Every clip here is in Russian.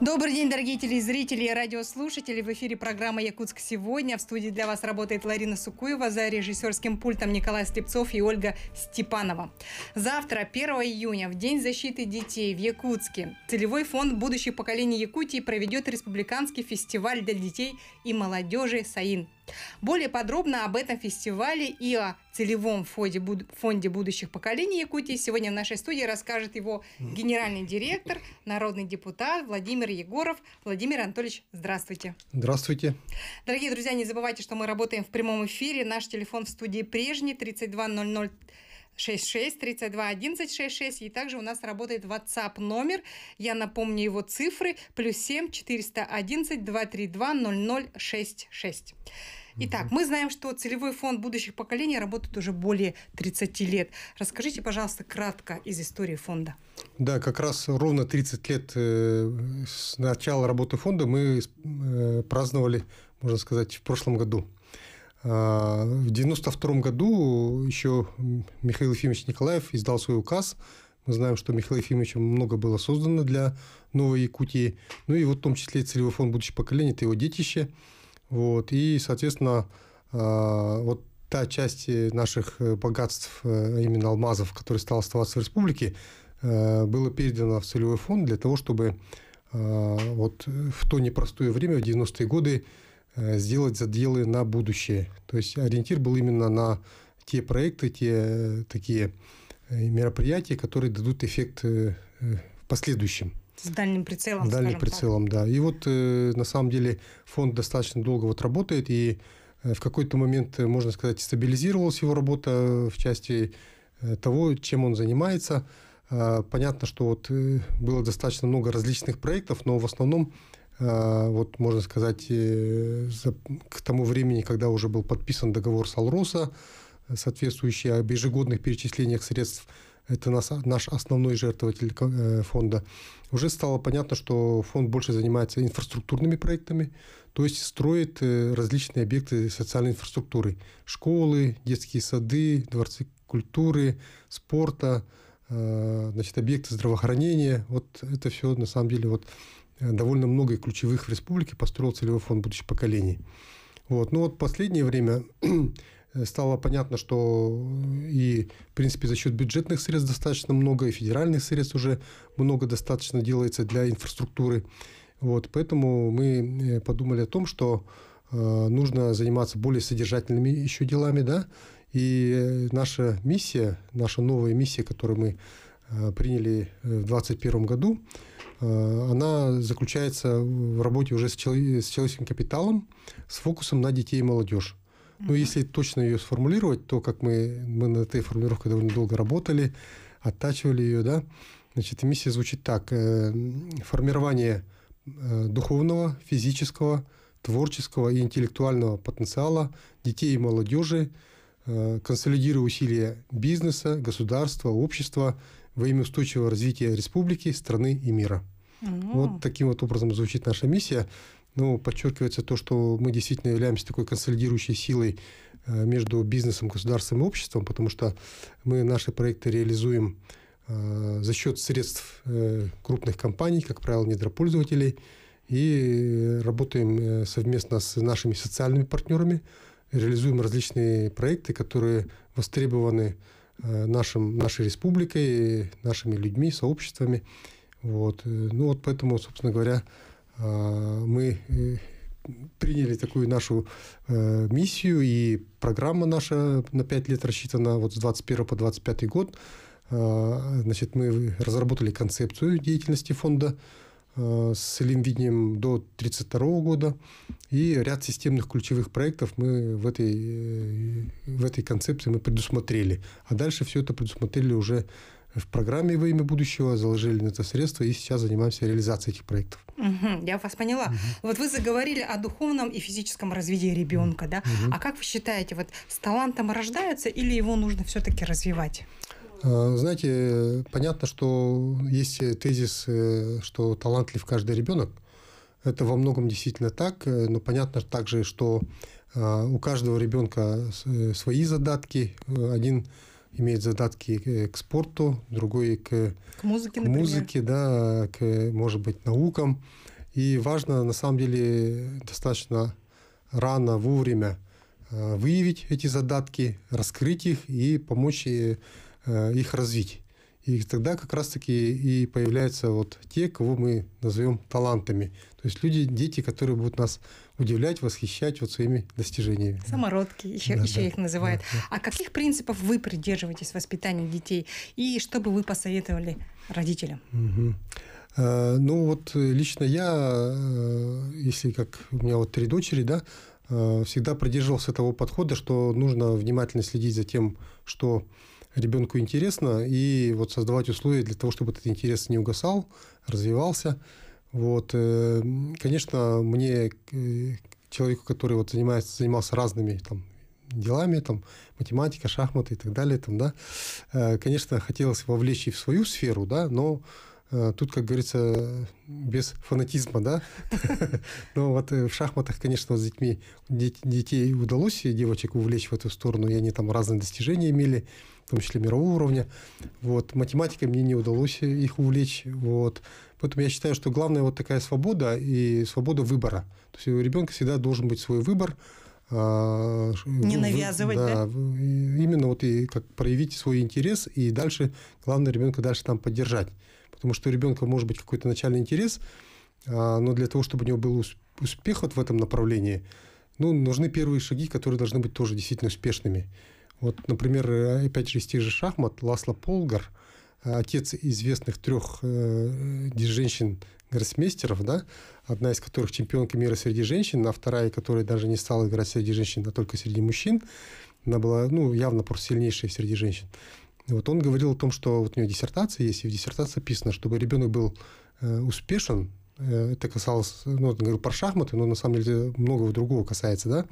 Добрый день, дорогие телезрители и радиослушатели. В эфире программа «Якутск сегодня». В студии для вас работает Ларина Сукуева, за режиссерским пультом Николай Слепцов и Ольга Степанова. Завтра, 1 июня, в День защиты детей в Якутске, Целевой фонд «Будущее поколение Якутии проведет республиканский фестиваль для детей и молодежи «Саин». Более подробно об этом фестивале и о целевом фонде, фонде будущих поколений Якутии сегодня в нашей студии расскажет его генеральный директор, народный депутат Владимир Егоров. Владимир Анатольевич, здравствуйте. Здравствуйте. Дорогие друзья, не забывайте, что мы работаем в прямом эфире. Наш телефон в студии прежний 3200 66 32 11 66. И также у нас работает WhatsApp номер. Я напомню его цифры. Плюс 7 411 232 0066. Итак, мы знаем, что целевой фонд будущих поколений работает уже более 30 лет. Расскажите, пожалуйста, кратко из истории фонда. Да, как раз ровно 30 лет э, с начала работы фонда мы э, праздновали, можно сказать, в прошлом году. А, в 1992 году еще Михаил Ефимович Николаев издал свой указ. Мы знаем, что Михаил Ефимович много было создано для Новой Якутии. Ну и вот в том числе и целевой фонд будущих поколений, это его детище – вот, и, соответственно, а, вот та часть э, наших э, богатств, э, именно алмазов, которые стала оставаться в республике, было передано в целевой фонд для того, чтобы а, вот в то непростое время, в 90-е годы, сделать заделы на будущее. То есть ориентир был именно на те проекты, те такие мероприятия, которые дадут эффект в последующем. С дальним прицелом. дальним прицелом, так. да. И вот э, на самом деле фонд достаточно долго вот работает, и э, в какой-то момент, э, можно сказать, стабилизировалась его работа э, в части того, чем он занимается. А, понятно, что вот было достаточно много различных проектов, но в основном, а, вот можно сказать, к тому времени, когда уже был подписан договор с Алроса, соответствующий об ежегодных перечислениях средств это наш основной жертвователь э, фонда, уже стало понятно, что фонд больше занимается инфраструктурными проектами, то есть строит э, различные объекты социальной инфраструктуры. Школы, детские сады, дворцы культуры, спорта, э, значит, объекты здравоохранения. Вот это все, на самом деле, вот довольно много ключевых в республике построил целевой фонд будущих поколений. Вот. Но вот последнее время Э, стало понятно, что э, и, в принципе, за счет бюджетных средств достаточно много, и федеральных средств уже много достаточно делается для инфраструктуры. Вот, поэтому мы э, подумали о том, что нужно заниматься более содержательными еще делами, да, и наша миссия, наша новая миссия, которую мы приняли в 2021 году, она заключается в работе уже с человеческим капиталом, с фокусом на детей и молодежь. Ну, если точно ее сформулировать, то как мы, мы на этой формулировке довольно долго работали, оттачивали ее, да, значит, миссия звучит так. Э, формирование э, духовного, физического, творческого и интеллектуального потенциала детей и молодежи, э, консолидируя усилия бизнеса, государства, общества во имя устойчивого развития республики, страны и мира. Mm-hmm. Вот таким вот образом звучит наша миссия. Ну подчеркивается то, что мы действительно являемся такой консолидирующей силой э, между бизнесом, государством и обществом, потому что мы наши проекты реализуем э, за счет средств э, крупных компаний, как правило, недропользователей, и работаем совместно с нашими социальными партнерами, реализуем различные проекты, которые востребованы нашим, нашей республикой, нашими людьми, сообществами. Вот. Ну вот поэтому, собственно говоря, а, мы э, приняли такую нашу э, миссию, и программа наша на 5 лет рассчитана вот с 21 по 25 год. Э, значит, мы разработали концепцию деятельности фонда э, с лимвидением до 1932 года, и ряд системных ключевых проектов мы в этой, э, в этой концепции мы предусмотрели. А дальше все это предусмотрели уже в программе «Во имя будущего» заложили на это средства и сейчас занимаемся реализацией этих проектов. Угу, я вас поняла. Угу. Вот вы заговорили о духовном и физическом развитии ребенка, да? Угу. А как вы считаете, вот с талантом рождается или его нужно все-таки развивать? А, знаете, понятно, что есть э, тезис, э, что талантлив каждый ребенок. Это во многом действительно так, э, но понятно также, что а, у каждого ребенка свои задатки. Один имеет задатки к спорту, другой к, к музыке, к музыке да, к, может быть, наукам. И важно, на самом деле, достаточно рано, вовремя э, выявить эти задатки, раскрыть их и помочь э, э, их развить. И тогда как раз-таки и появляются вот те, кого мы назовем талантами. То есть люди, дети, которые будут нас удивлять, восхищать вот своими достижениями. Самородки еще, да, еще да, их называют. Да, да. А каких принципов вы придерживаетесь в воспитании детей? И что бы вы посоветовали родителям? Угу. ну вот э, лично я, э, если как у меня вот три дочери, да, э, всегда придерживался того подхода, что нужно внимательно следить за тем, что ребенку интересно, и вот создавать условия для того, чтобы этот интерес не угасал, развивался. Вот, э, конечно, мне э, человеку, который вот занимается, занимался разными там делами, там, математика, шахматы и так далее, там, да, э, конечно, хотелось вовлечь и в свою сферу, да, но тут, как говорится, без фанатизма, да. Но вот в шахматах, конечно, с детьми, детей удалось девочек увлечь в эту сторону, и они там разные достижения имели, в том числе мирового уровня. Вот, математика мне не удалось их увлечь, вот. Поэтому я считаю, что главное вот такая свобода и свобода выбора. То есть у ребенка всегда должен быть свой выбор. А, ну, Не навязывать, да? да? Именно вот и как проявить свой интерес, и дальше, главное, ребенка дальше там поддержать. Потому что у ребенка может быть какой-то начальный интерес, а, но для того, чтобы у него был успех вот в этом направлении, ну, нужны первые шаги, которые должны быть тоже действительно успешными. Вот, например, опять же, из тех же шахмат Ласло Полгар – Э, отец известных трех э, женщин-гроссмейстеров, да, одна из которых чемпионка мира среди женщин, а вторая, которая даже не стала играть среди женщин, а только среди мужчин, она была, ну, явно просто сильнейшая среди женщин. Вот он говорил о том, что вот у него диссертация есть, и в диссертации написано, чтобы ребенок был э, успешен, э, это касалось, ну, он говорил про шахматы, но на самом деле многого другого касается, да,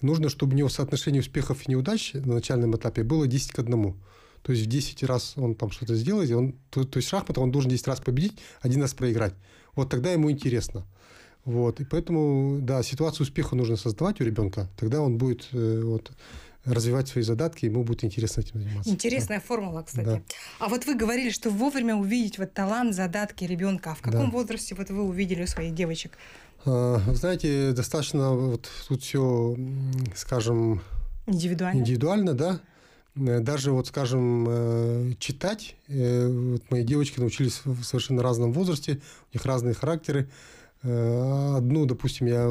нужно, чтобы у него соотношение успехов и неудач на начальном этапе было 10 к 1. То есть в 10 раз он там что-то сделает, он, то, то есть шахматы он должен 10 раз победить, один раз проиграть. Вот тогда ему интересно. Вот, и поэтому, да, ситуацию успеха нужно создавать у ребенка, тогда он будет э, вот, развивать свои задатки, ему будет интересно этим заниматься. Интересная да. формула, кстати. Да. А вот вы говорили, что вовремя увидеть вот талант, задатки ребенка. А в каком да. возрасте вот вы увидели у своих девочек? А, знаете, достаточно вот тут все, скажем, индивидуально, индивидуально да. Э, даже вот, скажем, э, читать. Э, вот мои девочки научились в совершенно разном возрасте, у них разные характеры. Одну, допустим, я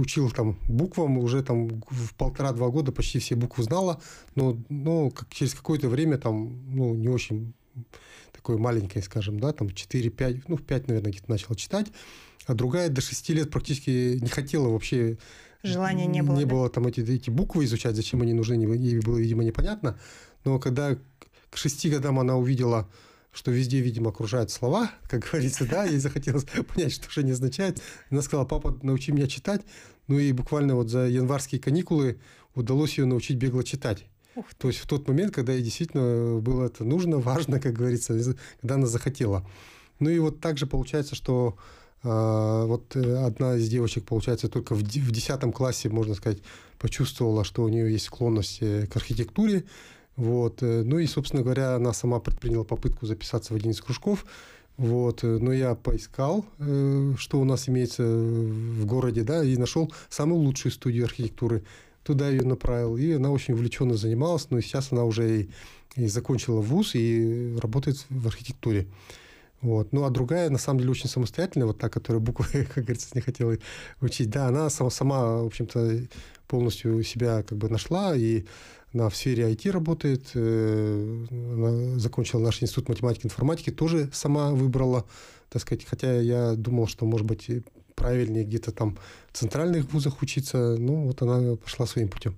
учил там буквам, уже там в полтора-два года почти все буквы знала, но, но как, через какое-то время там, ну, не очень такой маленькой, скажем, да, там 4-5, ну, в 5, наверное, где-то начала читать, а другая до 6 лет практически не хотела вообще желания не было. Не да? было там эти, эти буквы изучать, зачем они нужны, ей было, видимо, непонятно. Но когда к шести годам она увидела, что везде, видимо, окружают слова, как говорится, да, ей захотелось понять, что же они означают. Она сказала, папа, научи меня читать. Ну и буквально вот за январские каникулы удалось ее научить бегло читать. Ух То есть в тот момент, когда ей действительно э, было это нужно, важно, как говорится, когда она захотела. Ну и вот также получается, что а, вот э, одна из девочек, получается, только в 10 классе, можно сказать, почувствовала, что у нее есть склонность э, к архитектуре. Вот. Э, ну и, собственно говоря, она сама предприняла попытку записаться в один из кружков. Вот. Но я поискал, что у нас имеется в городе, да, и нашел самую лучшую студию архитектуры. Туда ее направил, и она очень увлеченно занималась, но ну, сейчас она уже и, и закончила вуз и работает в архитектуре. Вот. Ну, а другая, на самом деле, очень самостоятельная, вот та, которая буквы, как говорится, не хотела учить, да, она сама, сама в общем-то, полностью себя как бы нашла, и она в сфере IT работает, э, она закончила наш институт математики и информатики, тоже сама выбрала, так сказать, хотя я думал, что, может быть, правильнее где-то там в центральных вузах учиться, ну, вот она пошла своим путем.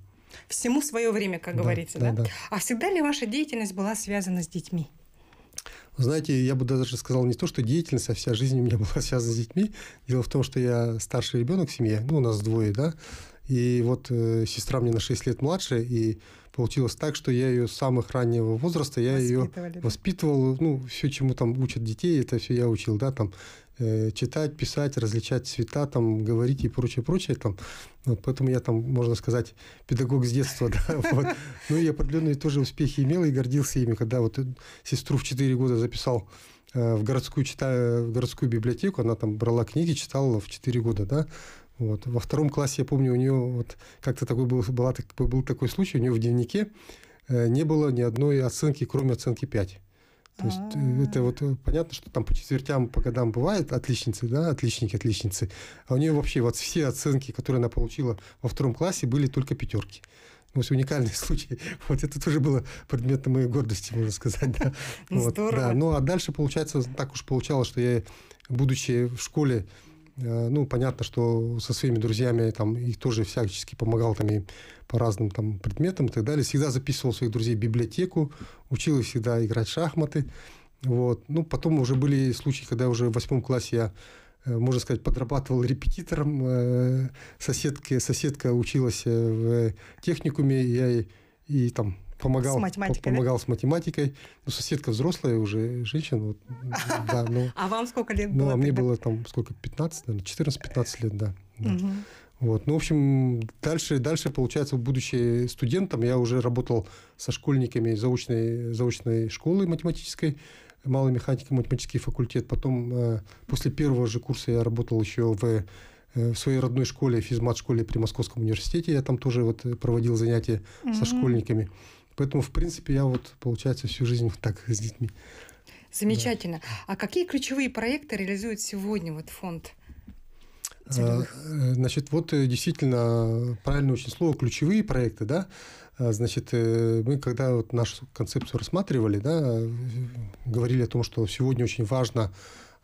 Всему свое время, как да, говорится, да, да? да? А всегда ли ваша деятельность была связана с детьми? Знаете, я бы даже сказал не то, что деятельность, а вся жизнь у меня была связана с детьми. Дело в том, что я старший ребенок в семье, ну, у нас двое, да, и вот э, сестра мне на 6 лет младше, и получилось так, что я ее с самых раннего возраста, я ее воспитывал, да? ну, все, чему там учат детей, это все я учил, да, там Э, читать, писать, различать цвета, там, говорить и прочее, прочее. Там. Вот, поэтому я там, можно сказать, педагог с детства. Да, вот. Ну и определенные тоже успехи имел и гордился ими, когда вот э, сестру в 4 года записал э, в городскую, чита... в городскую библиотеку, она там брала книги, читала в 4 года, да, вот. Во втором классе, я помню, у нее вот как-то такой был, была, был такой случай, у нее в дневнике не было ни одной оценки, кроме оценки 5. То есть А-а-а. Э, это вот э, понятно, что там по четвертям, по годам бывает отличницы, да, отличники, отличницы. А у нее вообще вот все оценки, которые она получила во втором классе, были только пятерки. Ну, есть уникальный случай. Вот это тоже было предметом моей гордости, можно сказать. Да. Ну, здорово. Да. Ну, а дальше, получается, так уж получалось, что я, будучи в школе, Э, ну, понятно, что со своими друзьями там их тоже всячески помогал там и по разным там предметам и так далее. Всегда записывал своих друзей в библиотеку, учил их всегда играть в шахматы. Вот. Ну, потом уже были случаи, когда уже в восьмом классе я э, можно сказать, подрабатывал репетитором. Э, соседка, соседка училась в техникуме, я и, и там помогал, с математикой, помогал да? с математикой. Ну, соседка взрослая уже, женщина. Вот, да, но, ну. а вам сколько лет ну, было? Ну, а мне было там сколько, 15, наверное, 14-15 лет, да. да. Угу. Вот. Ну, в общем, дальше, дальше, получается, будучи студентом, я уже работал со школьниками заочной, заочной школы математической, малой механики, математический факультет. Потом, э, после первого же курса я работал еще в э, в своей родной школе, физмат-школе при Московском университете. Я там тоже вот проводил занятия mm-hmm. со школьниками. Поэтому, в принципе, я вот, получается, всю жизнь так с детьми. Замечательно. Да. А какие ключевые проекты реализует сегодня вот фонд? А, э, значит, вот э, действительно правильное очень слово ключевые проекты, да. А, значит, э, мы когда вот нашу концепцию рассматривали, да, говорили о том, что сегодня очень важно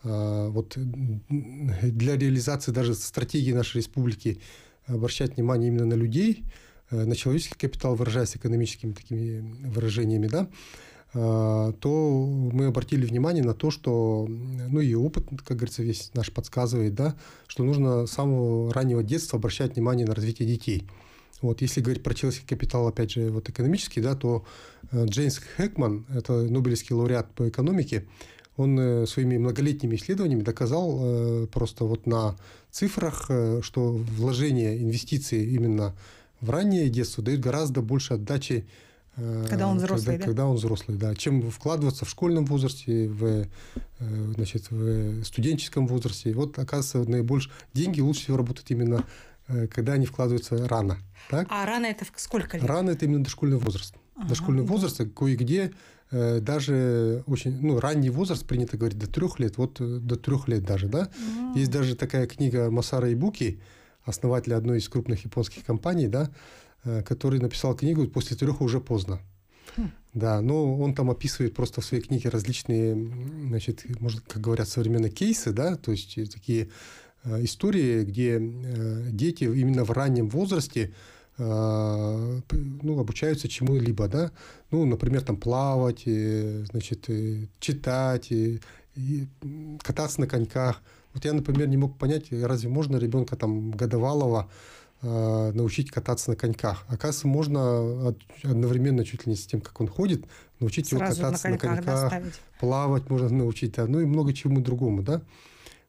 а, вот для реализации даже стратегии нашей республики обращать внимание именно на людей, Э, на человеческий капитал, выражаясь экономическими такими выражениями, да, а, то мы обратили внимание на то, что, ну и опыт, как говорится, весь наш подсказывает, да, что нужно с самого раннего детства обращать внимание на развитие детей. Вот, если говорить про человеческий капитал, опять же, вот экономический, да, то э, Джеймс Хэкман, это Нобелевский лауреат по экономике, он э, своими многолетними исследованиями доказал просто вот на цифрах, что вложение инвестиции именно в в раннее детство дают гораздо больше отдачи э, когда он взрослый, когда, да? Когда он взрослый, да. Чем вкладываться в школьном возрасте, в, э, значит, в студенческом возрасте. Вот, оказывается, наибольше деньги лучше всего работают именно, э, когда они вкладываются рано. Так? А рано это сколько лет? Рано это именно дошкольный возраст. Ага, дошкольный да. возраст кое-где даже очень, ну, ранний возраст принято говорить до трех лет, вот до трех лет даже, да. Угу. Есть даже такая книга Масара Ибуки, Буки основателя одной из крупных японских компаний, да, э, который написал книгу «После трех уже поздно». Хм. Да, но он там описывает просто в своей книге различные, значит, может, как говорят современно кейсы, да, то есть э, такие э, истории, где дети именно в раннем возрасте ну, обучаются чему-либо, да, ну, например, там плавать, значит, читать, кататься на коньках, вот я, например, не мог понять, разве можно ребенка там годовалого э, научить кататься на коньках. Оказывается, можно одновременно чуть ли не с тем, как он ходит, научить Сразу его кататься на коньках, на коньках плавать можно научить, да, ну и много чему другому, да.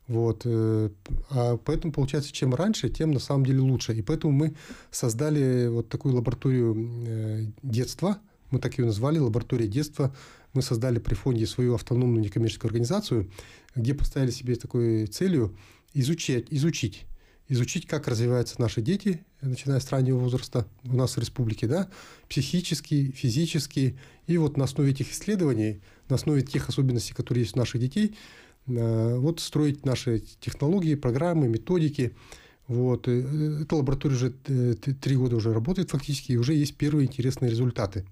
Вот. Э, а поэтому, получается, чем раньше, тем на самом деле лучше. И поэтому мы создали вот такую лабораторию э, детства, мы так ее назвали, лаборатория детства мы создали при фонде свою автономную некоммерческую организацию, где поставили себе такой целью изучать, изучить изучить, как развиваются наши дети, начиная с раннего возраста у нас в республике, да, психически, физически. И вот на основе этих исследований, на основе тех особенностей, которые есть у наших детей, э, вот строить наши технологии, программы, методики. Вот. Э, э, эта лаборатория уже три года уже работает фактически, и уже есть первые интересные результаты.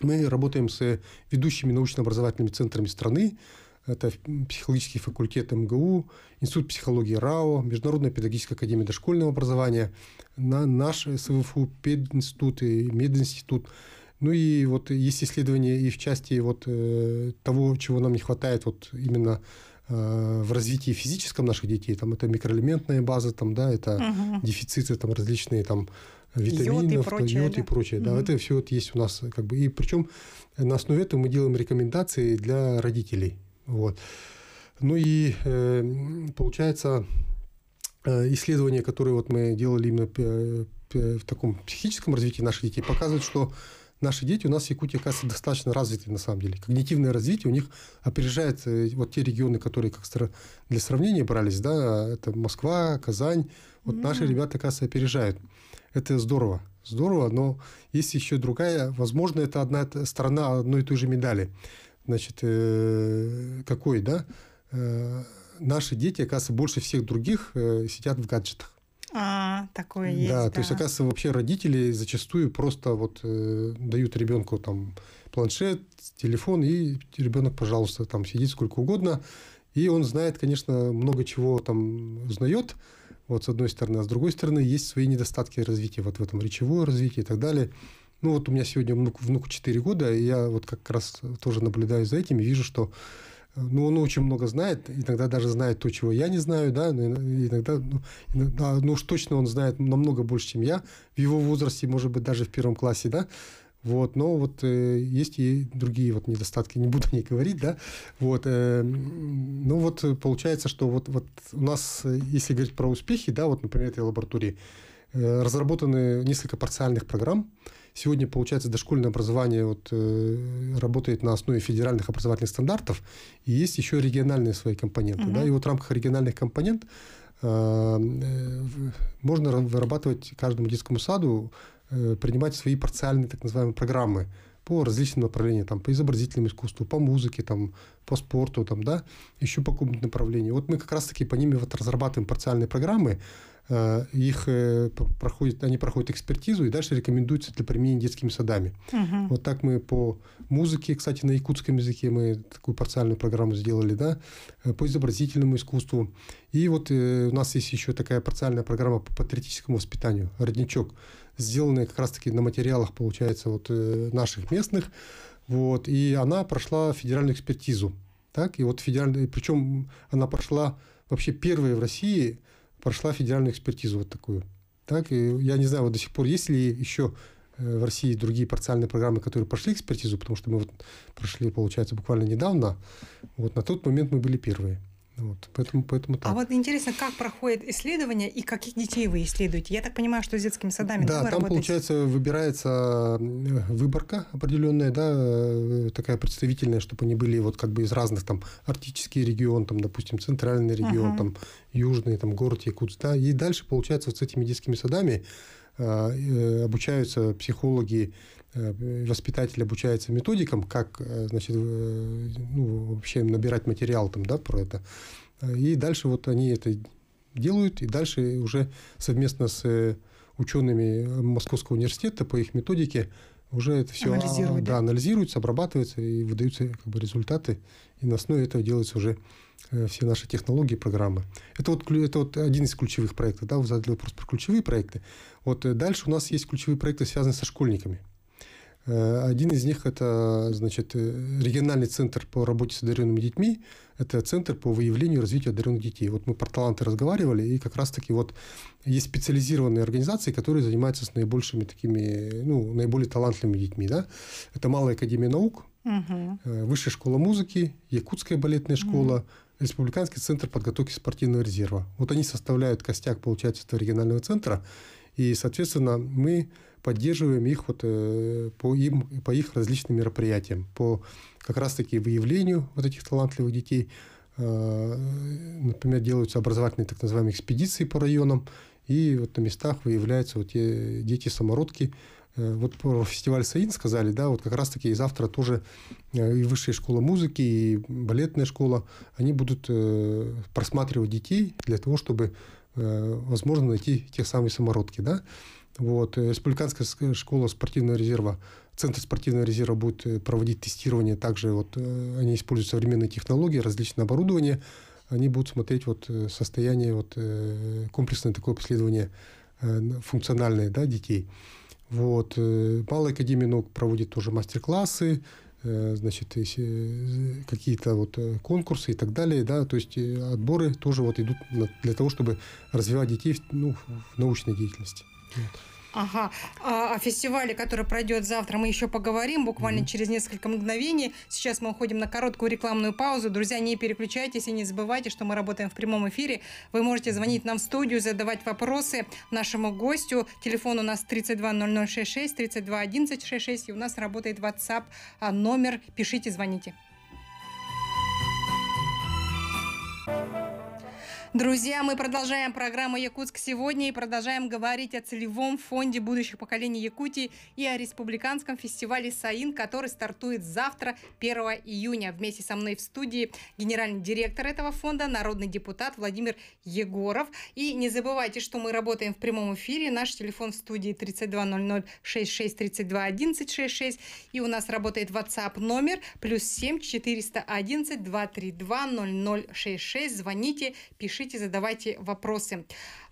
Мы работаем с ведущими научно-образовательными центрами страны. Это психологический факультет МГУ, Институт психологии РАО, Международная педагогическая академия дошкольного образования, на наш СВФУ, пединститут и мединститут. Ну и вот есть исследования и в части вот э, того, чего нам не хватает вот именно э, в развитии физическом наших детей. Там это микроэлементная база, там, да, это угу. дефициты там различные там витаминов, йод и ну, прочее. Йод да? И прочее да, угу. это все вот есть у нас. Как бы, и причем на основе этого мы делаем рекомендации для родителей. Вот. Ну и э, получается э, исследования, которые вот мы делали именно э, в таком психическом развитии наших детей, показывают, что наши дети у нас в Якутии, оказывается, достаточно развиты на самом деле. Когнитивное развитие у них опережает вот те регионы, которые как для сравнения брались, да, это Москва, Казань, вот mm-hmm. наши ребята, оказывается, опережают. Это здорово. Здорово, но есть еще другая. Возможно, это одна сторона одной и той же медали. Значит, э, какой, да? Э, наши дети, оказывается, больше всех других э, сидят в гаджетах. А, такое есть. Да, да, то есть, оказывается, вообще родители зачастую просто вот э, дают ребенку там планшет, телефон, и ребенок, пожалуйста, там сидит сколько угодно. И он знает, конечно, много чего там узнает, вот с одной стороны. А с другой стороны, есть свои недостатки развития. Вот в этом речевое развитие и так далее. Ну вот у меня сегодня внук, внуку 4 года, и я вот как раз тоже наблюдаю за этим и вижу, что э, ну, он очень много знает, иногда даже знает то, чего я не знаю, да, иногда, ну, иногда, ну уж точно он знает намного больше, чем я в его возрасте, может быть, даже в первом классе, да, вот, но вот э, есть и другие вот недостатки, не буду о ней говорить, да. Вот, э, ну вот э, получается, что вот, вот у нас, э, если говорить про успехи, да, вот, например, этой лаборатории, э, разработаны несколько парциальных программ. Сегодня, получается, дошкольное образование вот, э, работает на основе федеральных образовательных стандартов, и есть еще региональные свои компоненты, угу. да, и вот в рамках региональных компонент э, э, можно вырабатывать каждому детскому саду Э, принимать свои парциальные так называемые программы по различным направлениям, там, по изобразительному искусству, по музыке, там, по спорту, там, да, еще по какому-то направлению. Вот мы как раз-таки по ним вот разрабатываем парциальные программы, э, их э, проходят, они проходят экспертизу и дальше рекомендуются для применения детскими садами. Угу. Вот так мы по музыке, кстати, на якутском языке мы такую парциальную программу сделали, да, по изобразительному искусству. И вот у нас есть еще такая парциальная программа по патриотическому воспитанию «Родничок» сделанные как раз-таки на материалах, получается, вот э, наших местных. Вот, и она прошла федеральную экспертизу. Так, и вот федеральная, причем она прошла вообще первая в России, прошла федеральную экспертизу вот такую. Так, и я не знаю, вот до сих пор есть ли еще э, в России другие парциальные программы, которые прошли экспертизу, потому что мы вот прошли, получается, буквально недавно. Вот на тот момент мы были первые. Вот, поэтому, поэтому а так. А вот интересно, как проходит исследование и каких детей вы исследуете? Я так понимаю, что с детскими садами да, да там работаете? получается выбирается э, выборка определенная, да, э, такая представительная, чтобы они были вот как бы из разных там арктический регион, там допустим центральный регион, uh-huh. там южный, там город Якутск, да, и дальше получается вот с этими детскими садами э, обучаются психологи Э, воспитатель обучается методикам, как, э, значит, э, ну, вообще набирать материал там, да, про это. И дальше вот они это делают, и дальше уже совместно с учеными Московского университета по их методике уже это все Анализируют, да, а, да? анализируется, обрабатывается и выдаются как бы, результаты. И на основе этого делаются уже все наши технологии, программы. Это вот, это вот один из ключевых проектов. Да, вы задали вопрос про ключевые проекты. Вот дальше у нас есть ключевые проекты, связанные со школьниками. Э, один из них – это значит, э, региональный центр по работе с одаренными детьми. Это центр по выявлению и развитию одаренных детей. Вот мы про таланты разговаривали, и как раз-таки вот есть специализированные организации, которые занимаются с наибольшими такими, ну, наиболее талантливыми детьми. Да? Это Малая Академия наук, угу. Высшая школа музыки, Якутская балетная школа, угу. Республиканский центр подготовки спортивного резерва. Вот они составляют костяк, получается, этого регионального центра. И, соответственно, мы поддерживаем их вот э, по, им, по их различным мероприятиям, по как раз-таки выявлению вот этих талантливых детей. Э, например, делаются образовательные так называемые экспедиции по районам, и вот на местах выявляются вот те дети-самородки. Э, вот про фестиваль Саин сказали, да, вот как раз-таки и завтра тоже э, и высшая школа музыки, и балетная школа, они будут э, просматривать детей для того, чтобы Э, возможно найти тех самых самородки, да. Вот. Э, республиканская школа спортивного резерва, Центр спортивного резерва будет э, проводить тестирование. Также вот, они используют современные технологии, различные оборудования. Они будут смотреть вот, состояние, вот, комплексное такое обследование функциональное да, детей. Вот. Малая академия наук проводит тоже мастер-классы, Э, значит, э, какие-то вот э, конкурсы и так далее, да, то есть отборы тоже вот идут для того, чтобы развивать детей ну, в научной деятельности. Вот. Ага. А о фестивале, который пройдет завтра, мы еще поговорим буквально mm-hmm. через несколько мгновений. Сейчас мы уходим на короткую рекламную паузу. Друзья, не переключайтесь и не забывайте, что мы работаем в прямом эфире. Вы можете звонить нам в студию, задавать вопросы нашему гостю. Телефон у нас 320066, 321166, и у нас работает WhatsApp а, номер. Пишите, звоните. thank you Друзья, мы продолжаем программу «Якутск сегодня» и продолжаем говорить о целевом фонде будущих поколений Якутии и о республиканском фестивале «Саин», который стартует завтра, 1 июня. Вместе со мной в студии генеральный директор этого фонда, народный депутат Владимир Егоров. И не забывайте, что мы работаем в прямом эфире. Наш телефон в студии 3200-66-32-1166. И у нас работает WhatsApp номер плюс 7 411 232 0066. Звоните, пишите пишите, задавайте вопросы.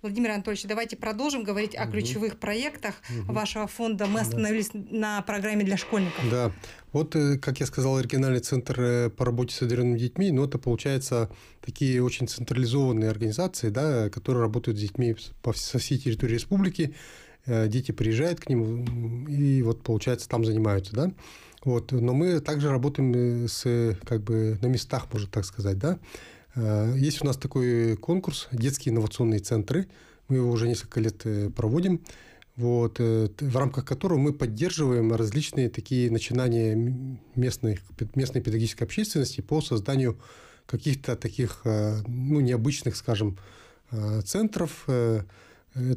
Владимир Анатольевич, давайте продолжим говорить о ключевых проектах вашего фонда. Мы остановились на программе для школьников. Да. Вот, э, как я сказал, региональный центр э, по работе с одаренными детьми, но это, получается, такие очень централизованные организации, да, которые работают с детьми по, всей территории республики. Э, дети приезжают к ним и вот, получается, там занимаются, да. Вот, но мы также работаем с, как бы, на местах, можно так сказать, да. Э, есть у нас такой конкурс «Детские инновационные центры». Мы его уже несколько лет э, проводим, вот, э, в рамках которого мы поддерживаем различные такие начинания местной, местной педагогической общественности по созданию каких-то таких ну, необычных, скажем, центров. Это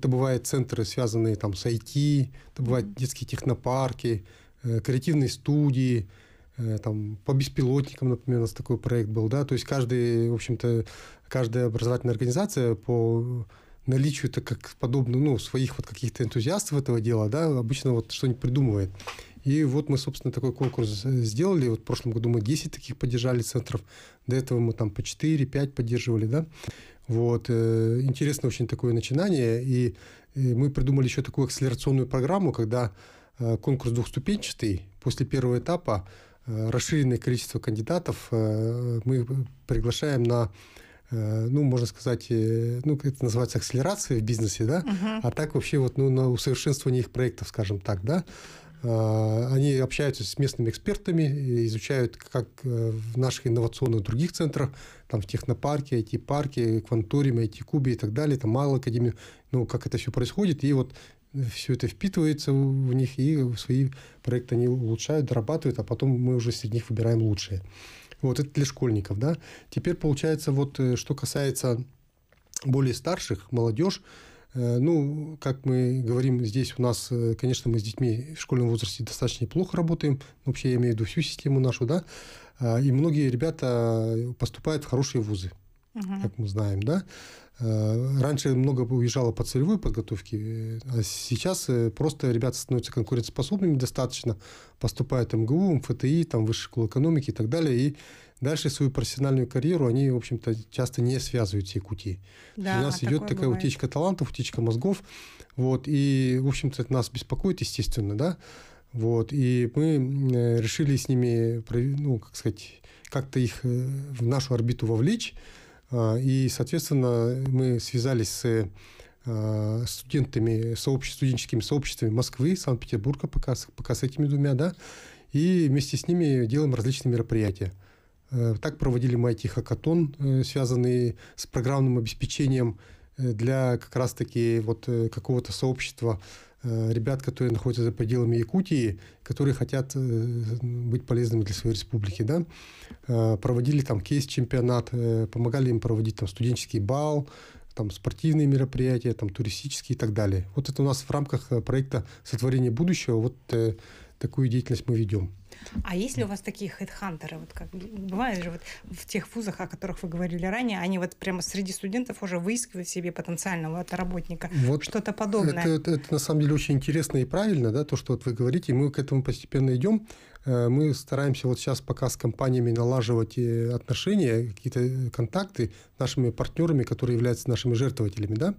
бывают центры, связанные там, с IT, это бывают детские технопарки, креативные студии – Э, там, по беспилотникам, например, у нас такой проект был, да, то есть каждый, в общем-то, каждая образовательная организация по наличию так как подобно, ну, своих вот каких-то энтузиастов этого дела, да, обычно вот что-нибудь придумывает. И вот мы, собственно, такой конкурс сделали. Вот в прошлом году мы 10 таких поддержали центров. До этого мы там по 4-5 поддерживали, да. Вот. Э, Интересно очень такое начинание. И э, мы придумали еще такую акселерационную программу, когда конкурс двухступенчатый. После первого этапа Э, расширенное количество кандидатов э, мы приглашаем на э, ну, можно сказать, ну, это называется акселерация в бизнесе, да, uh-huh. а так вообще вот, ну, на усовершенствование их проектов, скажем так, да, они общаются с местными экспертами, изучают, как в наших инновационных других центрах, там в технопарке, IT-парке, квантуриме, IT-кубе и так далее, там мало академии, ну, как это все происходит. И вот все это впитывается в них, и свои проекты они улучшают, дорабатывают, а потом мы уже среди них выбираем лучшие. Вот это для школьников, да. Теперь получается, вот э, что касается более старших, молодежь, э, ну, как мы говорим, здесь у нас, э, конечно, мы с детьми в школьном возрасте достаточно неплохо работаем. Вообще, я имею в виду всю систему нашу, да. А, и многие ребята поступают в хорошие вузы угу. как мы знаем, да. Э, раньше много уезжало по целевой подготовке, э, а сейчас э, просто ребята становятся конкурентоспособными достаточно, поступают в МГУ, МФТИ, там, высшую школу экономики и так далее, и дальше свою профессиональную карьеру они, в общем-то, часто не связывают с пути. Да, У а нас идет такая бывает. утечка талантов, утечка мозгов, вот, и, в общем-то, это нас беспокоит, естественно, да, вот, и мы решили с ними, ну, как сказать, как-то их в нашу орбиту вовлечь, а, и, соответственно, мы связались с а, студентами, сообще, студенческими сообществами Москвы, Санкт-Петербурга, пока, пока с этими двумя, да, и вместе с ними делаем различные мероприятия. Э, так проводили мы IT-хакатон, э, связанный с программным обеспечением э, для как раз-таки вот какого-то сообщества Э, ребят, которые находятся за пределами Якутии, которые хотят э, быть полезными для своей республики, да, э, проводили там кейс-чемпионат, помогали им проводить там студенческий бал, там спортивные мероприятия, там туристические и так далее. Вот это у нас в рамках проекта «Сотворение будущего» вот такую деятельность мы ведем. А есть ли у вас такие хедхантеры? Вот как бывает же вот в тех вузах, о которых вы говорили ранее, они вот прямо среди студентов уже выискивают себе потенциального работника. Вот что-то подобное. Это, это, это на самом деле очень интересно и правильно, да, то, что вот вы говорите, и мы к этому постепенно идем. Э, мы стараемся вот сейчас пока с компаниями налаживать э, отношения, какие-то э, контакты с нашими партнерами, которые являются нашими жертвователями, да,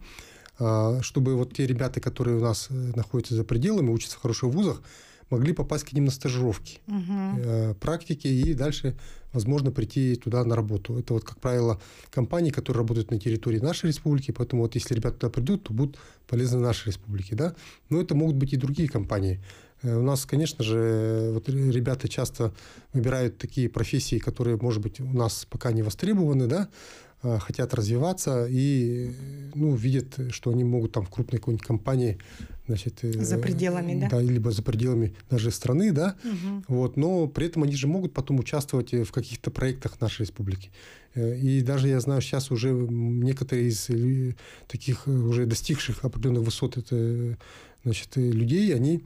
а, чтобы вот те ребята, которые у нас находятся за пределами, учатся в хороших вузах, могли попасть к ним на стажировки, угу. практики и дальше, возможно, прийти туда на работу. Это вот, как правило, компании, которые работают на территории нашей республики, поэтому вот если ребята туда придут, то будут полезны нашей республике, да. Но это могут быть и другие компании. Э, у нас, конечно же, вот ребята часто выбирают такие профессии, которые, может быть, у нас пока не востребованы, да, Э, хотят развиваться и ну, видят, что они могут там в крупной какой-нибудь компании значит, э, за пределами, да? да, либо за пределами даже страны, да, угу. вот, но при этом они же могут потом участвовать э, в каких-то проектах нашей республики. И даже я знаю, сейчас уже некоторые из таких уже достигших определенных высот это, значит, людей, они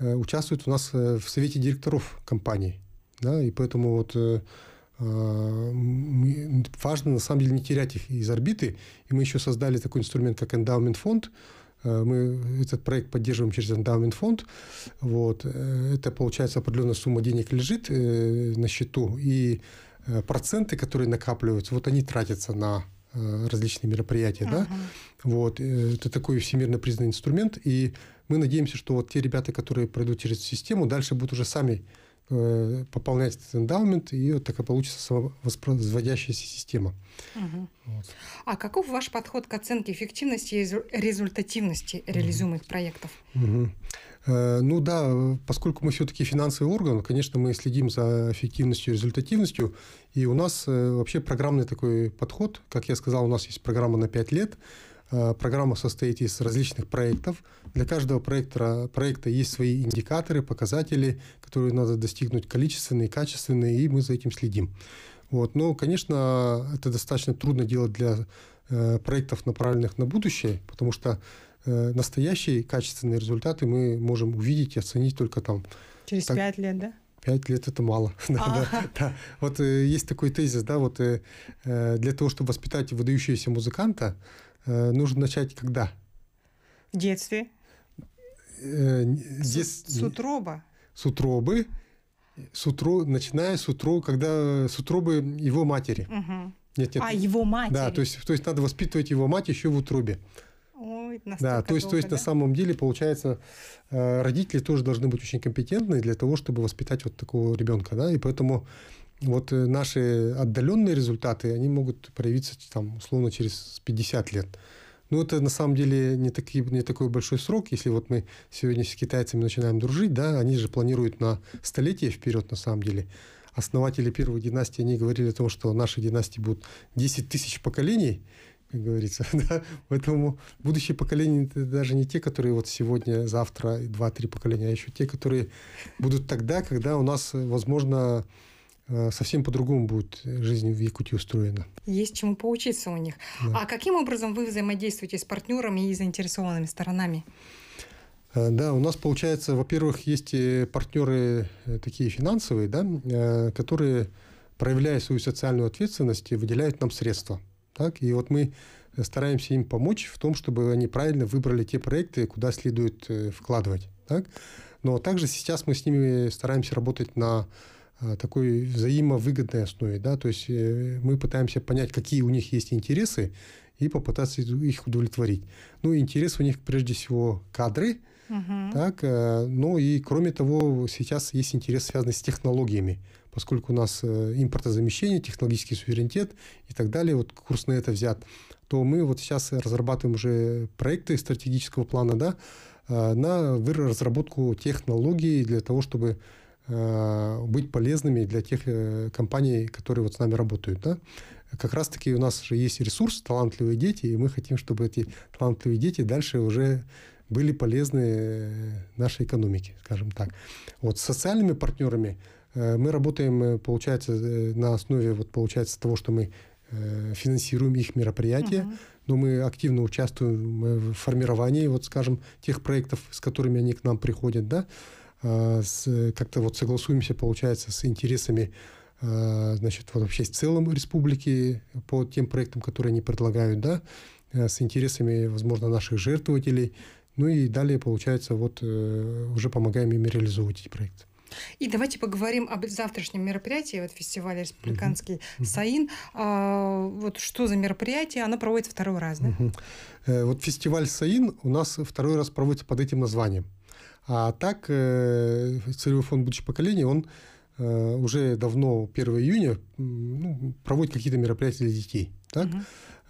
участвуют у нас в совете директоров компании, да, и поэтому вот важно на самом деле не терять их из орбиты. И мы еще создали такой инструмент, как endowment fund э, Мы этот проект поддерживаем через endowment fund Вот. Э, это, получается, определенная сумма денег лежит э, на счету. И проценты, которые накапливаются, вот они тратятся на различные мероприятия. Uh-huh. Да? Вот. Это такой всемирно признанный инструмент. И мы надеемся, что вот те ребята, которые пройдут через систему, дальше будут уже сами Э, пополнять этот эндаумент, и вот такая получится воспроизводящаяся система. Угу. Вот. А каков ваш подход к оценке эффективности и результативности реализуемых угу. проектов? Угу. Ну да, поскольку мы все-таки финансовый орган, конечно, мы следим за эффективностью и результативностью, и у нас э, вообще программный такой подход. Как я сказал, у нас есть программа на 5 лет. Программа состоит из различных проектов – для каждого проекта, проекта есть свои индикаторы, показатели, которые надо достигнуть, количественные, качественные, и мы за этим следим. Вот. Но, конечно, это достаточно трудно делать для э, проектов, направленных на будущее, потому что э, настоящие качественные результаты мы можем увидеть и оценить только там. Через так, 5 лет, да? Пять лет это мало. да, да, а. да. Вот э, есть такой тезис, да, вот э, э, для того, чтобы воспитать выдающегося музыканта, э, нужно начать когда? В детстве. Э, с, с утроба. С утробы. С утро, начиная с утро, когда с утробы его матери. Угу. Нет, нет. А, его матери. Да, то есть, то есть надо воспитывать его мать еще в утробе. Ой, да, то есть, то есть да? на самом деле получается, э, родители тоже должны быть очень компетентны для того, чтобы воспитать вот такого ребенка, да, и поэтому вот э, наши отдаленные результаты, они могут проявиться там условно через 50 лет. Ну это на самом деле не, такие, не такой большой срок. Если вот мы сегодня с китайцами начинаем дружить, да, они же планируют на столетие вперед на самом деле. Основатели первой династии, они говорили о том, что наши династии будут 10 тысяч поколений, как говорится. Да? Поэтому будущие поколения это даже не те, которые вот сегодня, завтра, два-три поколения, а еще те, которые будут тогда, когда у нас, возможно, Э, совсем по-другому будет жизнь в Якутии устроена. Есть чему поучиться у них. Да. А каким образом вы взаимодействуете с партнерами и заинтересованными сторонами? Э, да, у нас получается, во-первых, есть э, партнеры такие финансовые, да, которые, проявляя свою социальную ответственность, выделяют нам средства. Так? И вот мы стараемся им помочь в том, чтобы они правильно выбрали те проекты, куда следует вкладывать. Так? Но также сейчас мы с ними стараемся работать на а, такой взаимовыгодной основе, да, то есть э, мы пытаемся понять, какие у них есть интересы и попытаться их удовлетворить. Ну, интерес у них прежде всего кадры, угу. так, э, Но ну и кроме того сейчас есть интерес, связанный с технологиями, поскольку у нас э, импортозамещение, технологический суверенитет и так далее, вот курс на это взят, то мы вот сейчас разрабатываем уже проекты стратегического плана, да, на разработку технологий для того, чтобы Э, быть полезными для тех э, компаний, которые вот с нами работают. Да? Как раз-таки у нас же есть ресурс «Талантливые дети», и мы хотим, чтобы эти талантливые дети дальше уже были полезны э, нашей экономике, скажем так. Вот с социальными партнерами мы работаем, получается, на основе вот, получается, того, что мы финансируем их мероприятия, uh-huh. но мы активно участвуем в формировании, вот, скажем, тех проектов, с которыми они к нам приходят, да, Э, с э, как-то вот согласуемся, получается, с интересами э, значит, вот вообще в целом республики по тем проектам, которые они предлагают, да, с интересами, возможно, наших жертвователей. Ну и далее, получается, вот уже помогаем им реализовывать эти проекты. И давайте поговорим об завтрашнем мероприятии, вот фестивале республиканский uh-huh. САИН. А, вот что за мероприятие? Оно проводится второй раз, да? Uh-huh. вот фестиваль САИН у нас второй раз проводится под этим названием. А так, э, целевой фонд будущего поколения, он э, уже давно, 1 июня, ну, проводит какие-то мероприятия для детей. Так?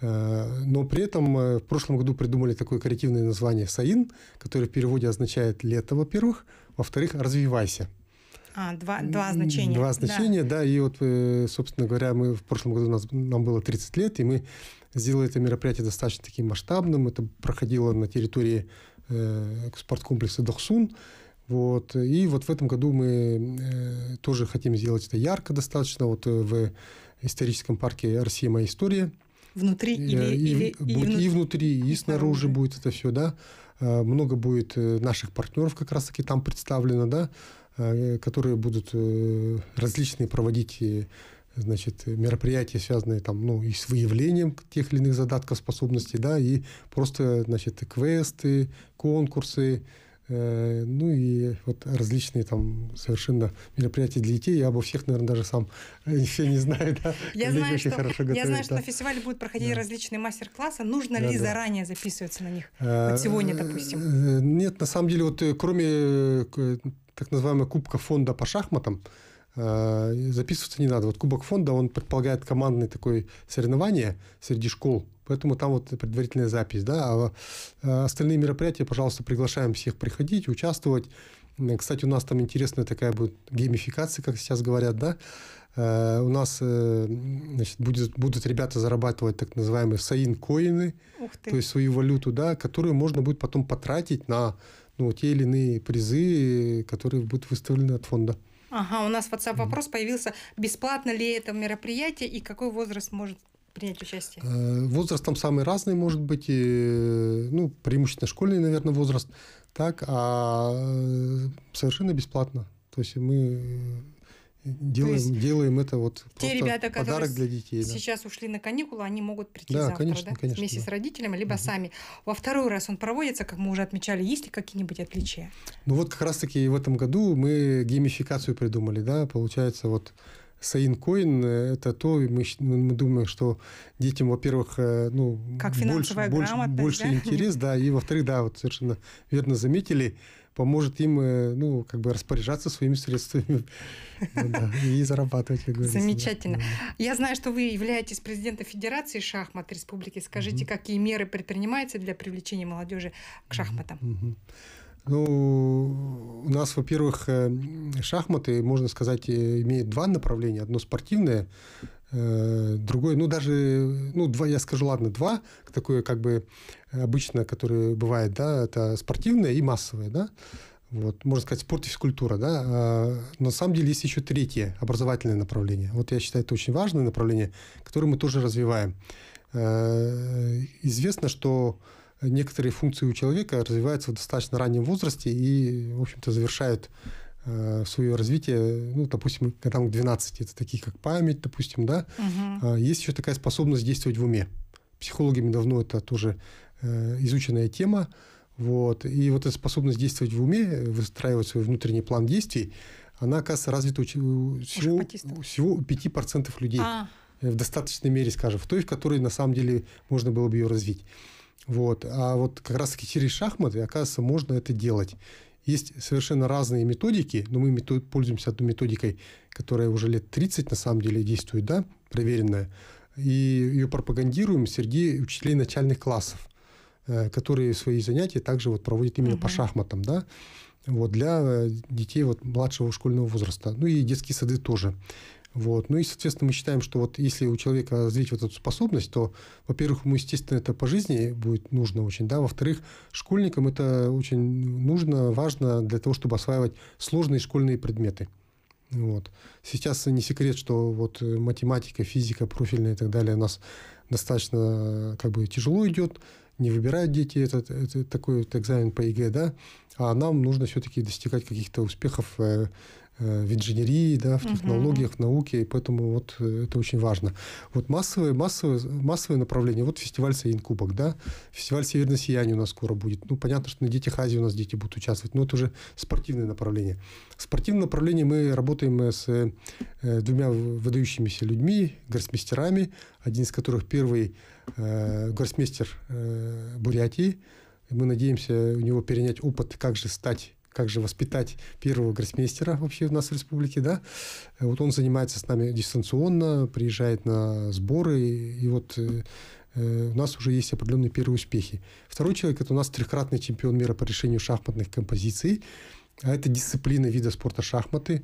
Э, но при этом в прошлом году придумали такое коррективное название «Саин», которое в переводе означает «лето», во-первых, во-вторых, «развивайся». А, два, два значения. Два значения, да. да. И вот, собственно говоря, мы в прошлом году нас, нам было 30 лет, и мы сделали это мероприятие достаточно таким масштабным. Это проходило на территории Э, спорткомплекса Дохсун. Вот. И вот в этом году мы э, тоже хотим сделать это ярко достаточно. Вот э, в историческом парке «Россия. Моя история». Внутри или, и, или, будет и, внутри, и внутри, и снаружи будет это все, да. Много будет наших партнеров как раз-таки там представлено, да, которые будут различные проводить значит, мероприятия, связанные там, ну, и с выявлением тех или иных задатков, способностей, да, и просто, значит, квесты, конкурсы, э, ну и вот различные там совершенно мероприятия для детей. Я обо всех, наверное, даже сам еще не знаю. Да? Я, Коллеги знаю, что, хорошо готовят, я знаю, да. что на фестивале будут проходить да. различные мастер-классы. Нужно да, ли да. заранее записываться на них? Э, вот сегодня, допустим. Э, нет, на самом деле, вот кроме так называемого кубка фонда по шахматам, Э, записываться не надо. Вот Кубок фонда, он предполагает командное такое соревнование среди школ, поэтому там вот предварительная запись, да, а э, остальные мероприятия, пожалуйста, приглашаем всех приходить, участвовать. Э, кстати, у нас там интересная такая будет геймификация, как сейчас говорят, да, у нас значит, будет, будут ребята зарабатывать так называемые саин-коины, то есть свою валюту, да, которую можно будет потом потратить на ну, те или иные призы, которые будут выставлены от фонда. Ага, у нас WhatsApp вопрос появился, бесплатно ли это мероприятие и какой возраст может принять участие? Э, возраст там самый разный может быть, и, ну, преимущественно школьный, наверное, возраст, так, а э, совершенно бесплатно. То есть мы Делаем, делаем это вот те ребята, подарок для детей. Да. Сейчас ушли на каникулы, они могут прийти да, завтра, конечно, да? Конечно, вместе да. с родителями, либо угу. сами. Во второй раз он проводится, как мы уже отмечали, есть ли какие-нибудь отличия? Ну вот как раз-таки в этом году мы геймификацию придумали, да, получается вот Саинкоин – э, это то, мы, ну, мы думаем, что детям, во-первых, э, ну, как больше, больше, больше да? интерес, да, и во-вторых, да, вот совершенно верно заметили – поможет им э, ну, как бы распоряжаться своими средствами ну и зарабатывать, как говорится. Замечательно. Я знаю, что вы являетесь президентом Федерации шахмат республики. Скажите, какие меры предпринимаются для привлечения молодежи к шахматам? Ну, у нас, во-первых, э, шахматы, можно сказать, э, имеют два направления. Одно спортивное, э, другое, ну, даже, ну, два, я скажу, ладно, два, такое, как бы, обычно, которое бывает, да, это спортивное и массовое, да, вот, можно сказать, спорт и физкультура, да, но а, на самом деле есть еще третье образовательное направление. Вот я считаю, это очень важное направление, которое мы тоже развиваем. Известно, что некоторые функции у человека развиваются в достаточно раннем возрасте и, в общем-то, завершают э, свое развитие, ну, допустим, когда там к 12, это такие как память, допустим, да, угу. есть еще такая способность действовать в уме. Психологами давно это тоже э, изученная тема, вот, и вот эта способность действовать в уме, выстраивать свой внутренний план действий, она, оказывается, развита у всего, у всего 5% людей. А. Э, в достаточной мере, скажем, в той, в которой на самом деле можно было бы ее развить. Вот. А вот как раз-таки через шахматы, оказывается, можно это делать. Есть совершенно разные методики, но мы пользуемся одной методикой, которая уже лет 30 на самом деле действует, да, проверенная. И ее пропагандируем среди учителей начальных классов, э, которые свои занятия также вот проводят именно угу. по шахматам, да, вот для э, детей вот младшего школьного возраста. Ну и детские сады тоже. Вот. Ну и, соответственно, мы считаем, что вот если у человека развить вот эту способность, то, во-первых, ему, естественно, это по жизни будет нужно очень, да, во-вторых, школьникам это очень нужно, важно для того, чтобы осваивать сложные школьные предметы. Вот. Сейчас не секрет, что вот э, математика, физика, профильная и так далее у нас достаточно э, как бы тяжело идет, не выбирают дети этот, этот такой вот экзамен по ЕГЭ, да, а нам нужно все-таки достигать каких-то успехов э, Э, в инженерии, да, в технологиях, в науке, и поэтому вот э, это очень важно. Вот массовое, массовое, массовое направление, вот фестиваль Саин Кубок, да, фестиваль Северное сияние у нас скоро будет. Ну, понятно, что на детях Азии у нас дети будут участвовать, но это уже спортивное направление. В спортивном направлении мы работаем э, с двумя выдающимися людьми, гроссмейстерами, один из которых первый э, гроссмейстер э, Бурятии. Мы надеемся у него перенять опыт, как же стать как же воспитать первого гроссмейстера вообще у нас в республике, да. Вот он занимается с нами дистанционно, приезжает на сборы, и, вот э, э, у нас уже есть определенные первые успехи. Второй человек – это у нас трехкратный чемпион мира по решению шахматных композиций. А это дисциплина вида спорта шахматы.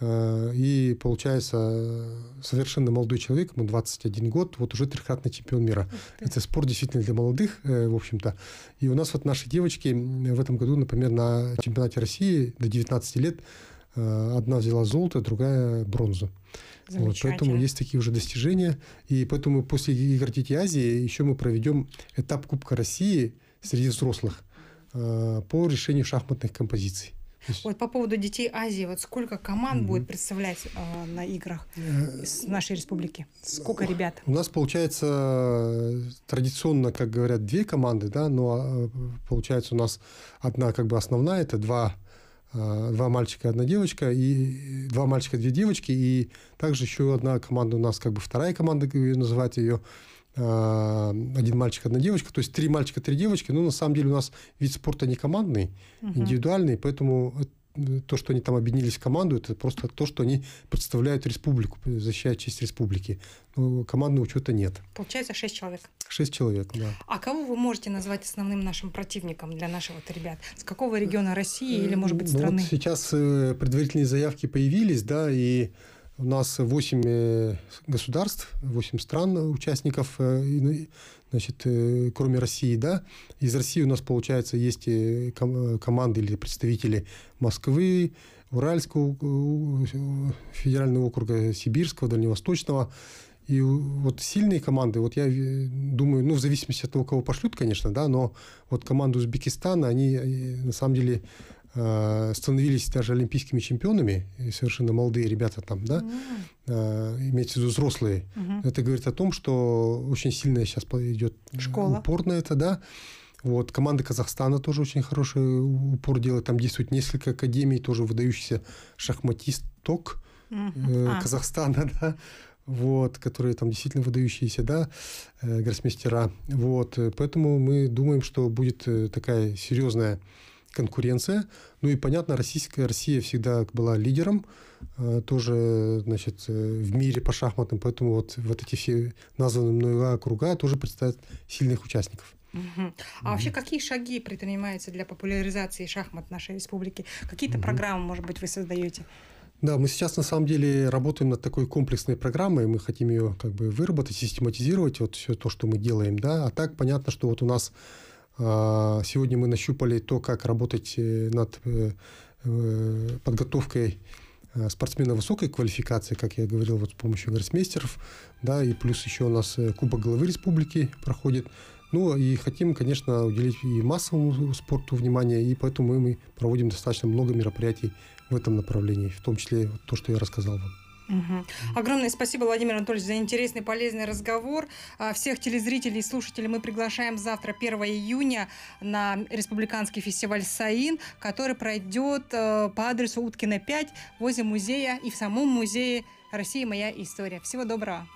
Э, и получается, э, совершенно молодой человек, ему 21 год, вот уже трехкратный чемпион мира. Это спорт действительно для молодых, э, в общем-то. И у нас вот наши девочки в этом году, например, на чемпионате России до 19 лет одна взяла золото, другая бронзу. Вот, поэтому есть такие уже достижения. И поэтому после игр Дети Азии еще мы проведем этап Кубка России среди взрослых по решению шахматных композиций. Вот по поводу детей Азии, вот сколько команд будет представлять э, на играх из э, нашей республики? Сколько ребят? У нас получается традиционно, как говорят, две команды, да, но ну, а, получается у нас одна как бы основная, это два а, два мальчика, одна девочка, и два мальчика, две девочки, и также еще одна команда у нас, как бы вторая команда, как ее называть ее, Э, один мальчик, одна девочка, то есть три мальчика, три девочки, но на самом деле у нас вид спорта не командный, угу. индивидуальный, поэтому э, то, что они там объединились в команду, это просто то, что они представляют республику, защищают честь республики. Но командного учета нет. Получается шесть человек. Шесть человек, да. А кого вы можете назвать основным нашим противником для наших вот ребят? С какого э, региона России или, может быть, страны? Ну, вот сейчас предварительные заявки появились, да, и у нас 8 э, государств, 8 стран э, участников, э, ну, значит, кроме России, да. Из России у нас, получается, есть команды или представители Москвы, Уральского федерального округа, Сибирского, Дальневосточного. И вот сильные команды, вот я думаю, ну, в зависимости от того, кого пошлют, конечно, да, но вот команды Узбекистана, они на самом деле Э, становились даже олимпийскими чемпионами, совершенно молодые ребята там, да, mm. имеется в виду взрослые. Mm-hmm. Это говорит о том, что очень сильная сейчас идет Школа. упор на это, да. Вот, команда Казахстана тоже очень хороший упор делает. Там действует несколько академий, тоже выдающийся шахматисток mm-hmm. Казахстана, да вот, которые там действительно выдающиеся, да, гроссмейстера. Вот, поэтому мы думаем, что будет такая серьезная конкуренция. Ну и, понятно, российская Россия всегда была лидером э, тоже, значит, э, в мире по шахматам, поэтому вот, вот эти все названные мной округа тоже представят сильных участников. Угу. А угу. вообще какие шаги предпринимаются для популяризации шахмат в нашей республике? Какие-то угу. программы, может быть, вы создаете? Да, мы сейчас на самом деле работаем над такой комплексной программой, мы хотим ее как бы выработать, систематизировать, вот все то, что мы делаем, да. А так понятно, что вот у нас а, сегодня мы нащупали то, как работать э, над э, э, подготовкой спортсмена высокой квалификации, как я говорил, вот с помощью гроссмейстеров, да, и плюс еще у нас Кубок главы республики проходит. Ну и хотим, конечно, уделить и массовому спорту внимание, и поэтому мы проводим достаточно много мероприятий в этом направлении, в том числе то, что я рассказал вам. Угу. Огромное спасибо, Владимир Анатольевич, за интересный, полезный разговор. А, всех телезрителей и слушателей мы приглашаем завтра, 1 июня, на Республиканский фестиваль «Саин», который пройдет э, по адресу Уткина 5 возле музея и в самом музее России Моя история». Всего доброго!